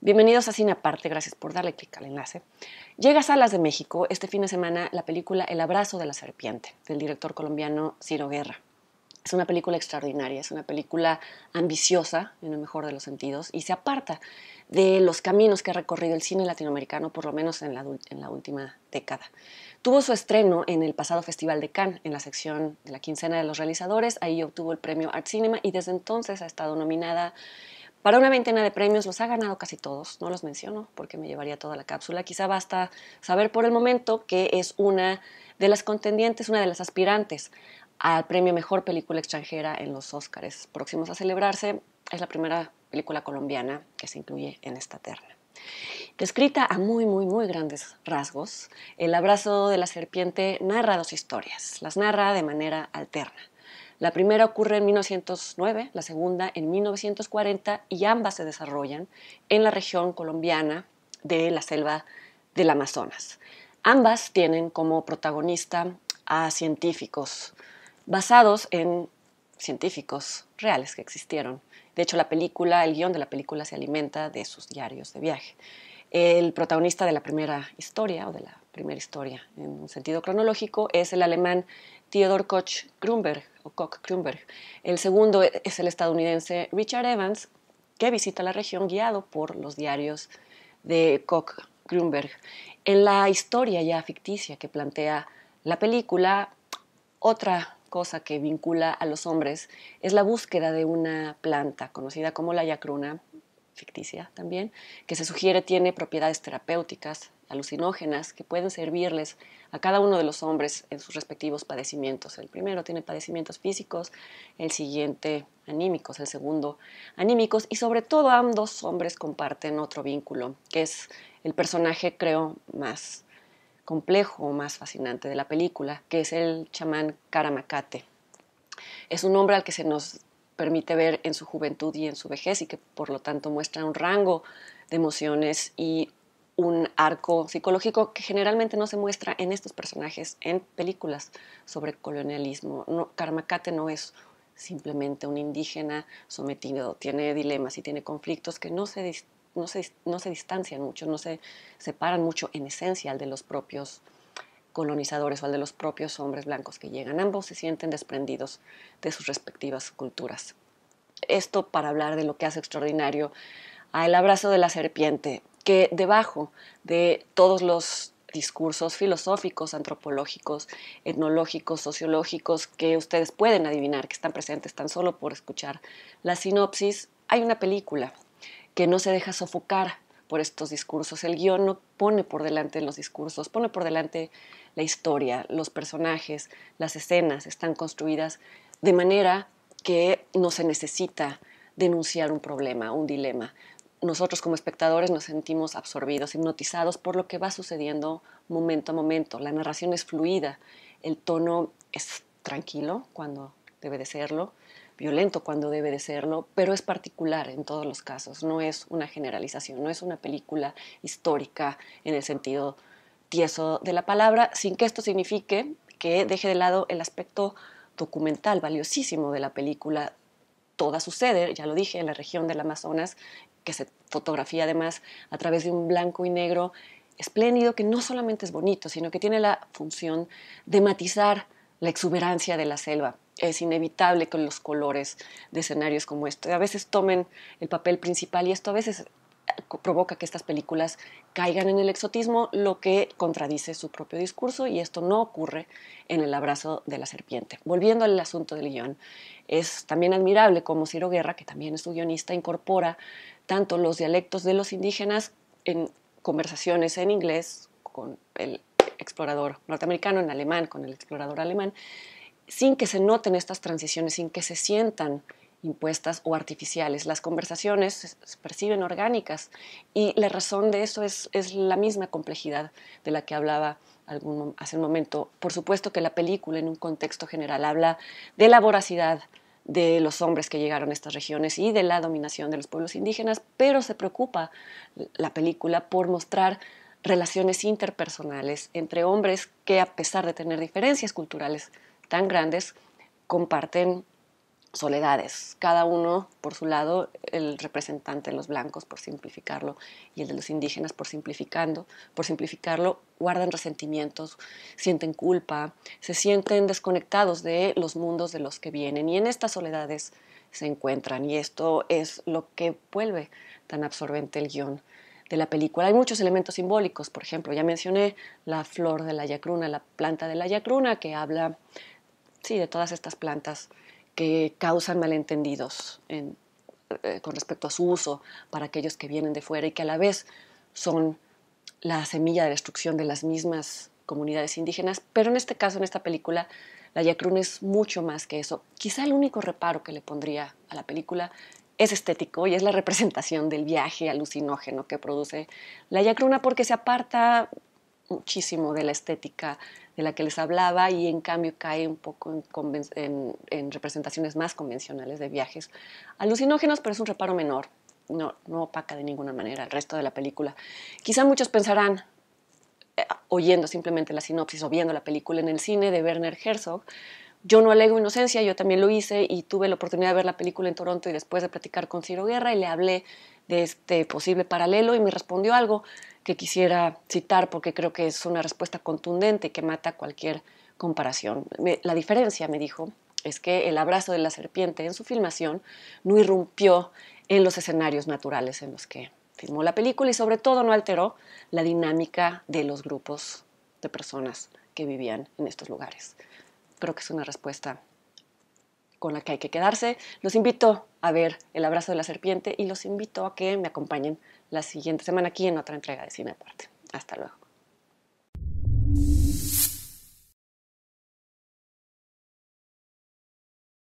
Bienvenidos a Cine Aparte, gracias por darle clic al enlace. Llega a Salas de México este fin de semana la película El abrazo de la serpiente, del director colombiano Ciro Guerra. Es una película extraordinaria, es una película ambiciosa, en el mejor de los sentidos, y se aparta de los caminos que ha recorrido el cine latinoamericano, por lo menos en la, en la última década. Tuvo su estreno en el pasado Festival de Cannes, en la sección de la quincena de los realizadores, ahí obtuvo el premio Art Cinema y desde entonces ha estado nominada para una veintena de premios, los ha ganado casi todos, no los menciono porque me llevaría toda la cápsula, quizá basta saber por el momento que es una de las contendientes, una de las aspirantes al premio Mejor Película Extranjera en los Óscares próximos a celebrarse. Es la primera película colombiana que se incluye en esta terna. Descrita a muy, muy, muy grandes rasgos, el abrazo de la serpiente narra dos historias, las narra de manera alterna. La primera ocurre en 1909, la segunda en 1940 y ambas se desarrollan en la región colombiana de la selva del Amazonas. Ambas tienen como protagonista a científicos basados en científicos reales que existieron. De hecho, la película, el guión de la película se alimenta de sus diarios de viaje. El protagonista de la primera historia, o de la primera historia en un sentido cronológico, es el alemán Theodor Koch Grunberg, o Koch Grunberg. El segundo es el estadounidense Richard Evans, que visita la región guiado por los diarios de Koch Grunberg. En la historia ya ficticia que plantea la película, otra cosa que vincula a los hombres es la búsqueda de una planta conocida como la yacruna, ficticia también, que se sugiere tiene propiedades terapéuticas, alucinógenas, que pueden servirles a cada uno de los hombres en sus respectivos padecimientos. El primero tiene padecimientos físicos, el siguiente anímicos, el segundo anímicos, y sobre todo ambos hombres comparten otro vínculo, que es el personaje, creo, más complejo o más fascinante de la película, que es el chamán Karamakate. Es un hombre al que se nos permite ver en su juventud y en su vejez y que por lo tanto muestra un rango de emociones y un arco psicológico que generalmente no se muestra en estos personajes en películas sobre colonialismo. No, no es simplemente un indígena sometido, tiene dilemas y tiene conflictos que no se no se, distancian mucho, no se separan mucho en esencia al de los propios colonizadores o al de los propios hombres blancos que llegan. Ambos se sienten desprendidos de sus respectivas culturas. Esto para hablar de lo que hace extraordinario el abrazo de la serpiente, que debajo de todos los discursos filosóficos, antropológicos, etnológicos, sociológicos, que ustedes pueden adivinar, que están presentes tan solo por escuchar la sinopsis, hay una película que no se deja sofocar por estos discursos. El guión no pone por delante los discursos, pone por delante la historia, los personajes, las escenas están construidas de manera que no se necesita denunciar un problema, un dilema. Nosotros como espectadores nos sentimos absorbidos, hipnotizados por lo que va sucediendo momento a momento. La narración es fluida, el tono es tranquilo cuando debe de serlo, violento cuando debe de serlo, pero es particular en todos los casos, no es una generalización, no es una película histórica en el sentido tieso de la palabra, sin que esto signifique que deje de lado el aspecto documental valiosísimo de la película. Toda sucede, ya lo dije, en la región del Amazonas, que se fotografía además a través de un blanco y negro espléndido que no solamente es bonito, sino que tiene la función de matizar la exuberancia de la selva. Es inevitable con los colores de escenarios como este a veces tomen el papel principal y esto a veces eh, provoca que estas películas caigan en el exotismo, lo que contradice su propio discurso y esto no ocurre en el abrazo de la serpiente. Volviendo al asunto del guión, es también admirable como Ciro Guerra, que también es su guionista, incorpora tanto los dialectos de los indígenas en conversaciones en inglés con el explorador norteamericano, en alemán con el explorador alemán, sin que se noten estas transiciones, sin que se sientan impuestas o artificiales. Las conversaciones se, perciben orgánicas y la razón de eso es, es la misma complejidad de la que hablaba algún, hace un momento. Por supuesto que la película en un contexto general habla de la voracidad de los hombres que llegaron a estas regiones y de la dominación de los pueblos indígenas, pero se preocupa la película por mostrar relaciones interpersonales entre hombres que a pesar de tener diferencias culturales tan grandes, comparten soledades, cada uno por su lado, el representante de los blancos por simplificarlo y el de los indígenas por simplificando, por simplificarlo, guardan resentimientos, sienten culpa, se sienten desconectados de los mundos de los que vienen y en estas soledades se encuentran y esto es lo que vuelve tan absorbente el guión de la película. Hay muchos elementos simbólicos, por ejemplo, ya mencioné la flor de la yacruna, la planta de la yacruna, que habla sí, de todas estas plantas que causan malentendidos eh, con respecto a su uso para aquellos que vienen de fuera y que a la vez son la semilla de destrucción de las mismas comunidades indígenas, pero en este caso, en esta película, la yacruna es mucho más que eso. Quizá el único reparo que le pondría a la película es estético y es la representación del viaje alucinógeno que produce la yacruna porque se aparta muchísimo de la estética de la que les hablaba y en cambio cae un poco en, representaciones más convencionales de viajes alucinógenos, pero es un reparo menor, no, no opaca de ninguna manera el resto de la película. Quizá muchos pensarán, eh, oyendo simplemente la sinopsis o viendo la película en el cine de Werner Herzog, yo no alego inocencia, yo también lo hice y tuve la oportunidad de ver la película en Toronto y después de platicar con Ciro Guerra y le hablé de este posible paralelo y me respondió algo que quisiera citar porque creo que es una respuesta contundente que mata cualquier comparación. la diferencia, me dijo, es que el abrazo de la serpiente en su filmación no irrumpió en los escenarios naturales en los que filmó la película y sobre todo no alteró la dinámica de los grupos de personas que vivían en estos lugares. Creo que es una respuesta con la que hay que quedarse. Los invito a ver El abrazo de la serpiente y los invito a que me acompañen la siguiente semana aquí en otra entrega de Cine Aparte. Hasta luego.